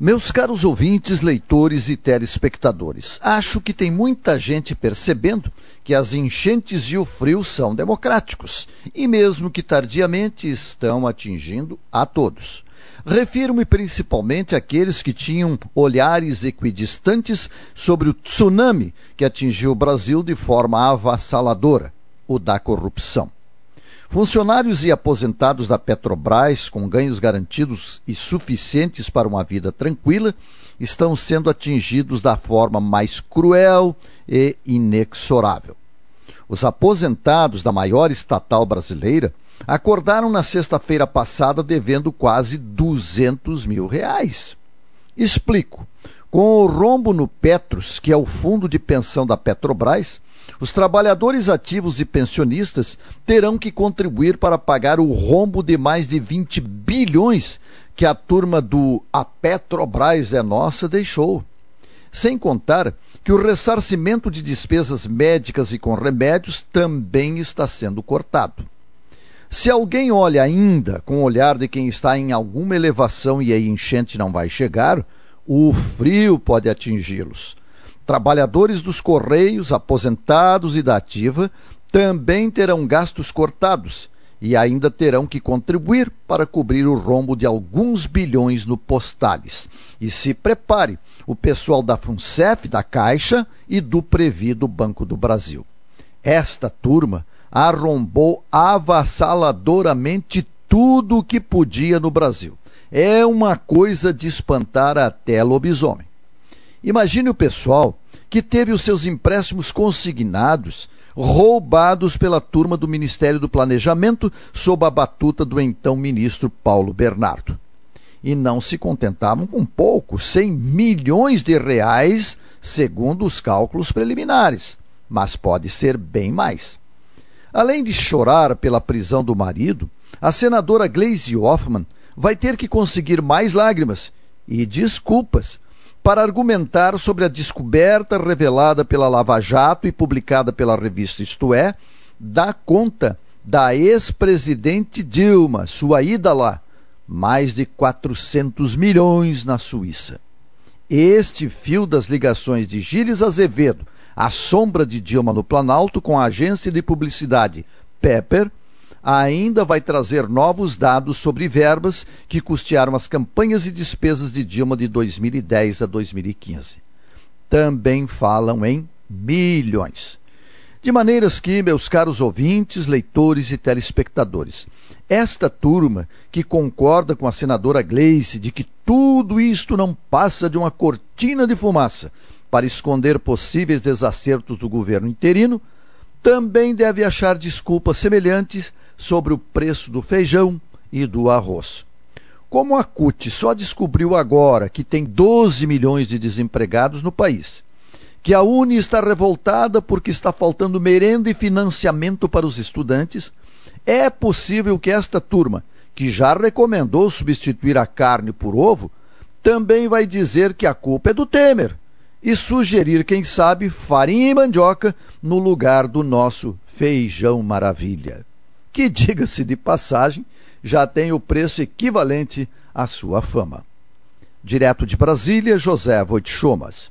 Meus caros ouvintes, leitores e telespectadores, acho que tem muita gente percebendo que as enchentes e o frio são democráticos e, mesmo que tardiamente, estão atingindo a todos. Refiro-me principalmente àqueles que tinham olhares equidistantes sobre o tsunami que atingiu o Brasil de forma avassaladora o da corrupção. Funcionários e aposentados da Petrobras, com ganhos garantidos e suficientes para uma vida tranquila, estão sendo atingidos da forma mais cruel e inexorável. Os aposentados da maior estatal brasileira acordaram na sexta-feira passada devendo quase 200 mil reais. Explico. Com o rombo no Petros, que é o fundo de pensão da Petrobras, os trabalhadores ativos e pensionistas terão que contribuir para pagar o rombo de mais de 20 bilhões que a turma do A Petrobras é Nossa deixou. Sem contar que o ressarcimento de despesas médicas e com remédios também está sendo cortado. Se alguém olha ainda com o olhar de quem está em alguma elevação e a enchente não vai chegar, o frio pode atingi-los. Trabalhadores dos Correios, aposentados e da Ativa também terão gastos cortados e ainda terão que contribuir para cobrir o rombo de alguns bilhões no Postales. E se prepare, o pessoal da FUNCEF, da Caixa e do Previ do Banco do Brasil. Esta turma arrombou avassaladoramente tudo o que podia no Brasil. É uma coisa de espantar até lobisomem. Imagine o pessoal que teve os seus empréstimos consignados, roubados pela turma do Ministério do Planejamento sob a batuta do então ministro Paulo Bernardo. E não se contentavam com pouco, 100 milhões de reais, segundo os cálculos preliminares, mas pode ser bem mais. Além de chorar pela prisão do marido, a senadora Glaise Hoffmann vai ter que conseguir mais lágrimas e desculpas para argumentar sobre a descoberta revelada pela Lava Jato e publicada pela revista Isto É, da conta da ex-presidente Dilma, sua ida lá, mais de 400 milhões na Suíça. Este fio das ligações de Gilles Azevedo, a sombra de Dilma no Planalto, com a agência de publicidade Pepper, ainda vai trazer novos dados sobre verbas que custearam as campanhas e despesas de Dilma de 2010 a 2015. Também falam em milhões. De maneiras que, meus caros ouvintes, leitores e telespectadores, esta turma que concorda com a senadora Gleice de que tudo isto não passa de uma cortina de fumaça para esconder possíveis desacertos do governo interino, também deve achar desculpas semelhantes sobre o preço do feijão e do arroz. Como a CUT só descobriu agora que tem 12 milhões de desempregados no país, que a Uni está revoltada porque está faltando merenda e financiamento para os estudantes, é possível que esta turma, que já recomendou substituir a carne por ovo, também vai dizer que a culpa é do Temer e sugerir, quem sabe, farinha e mandioca no lugar do nosso feijão maravilha que, diga-se de passagem, já tem o preço equivalente à sua fama. Direto de Brasília, José Voitchomas.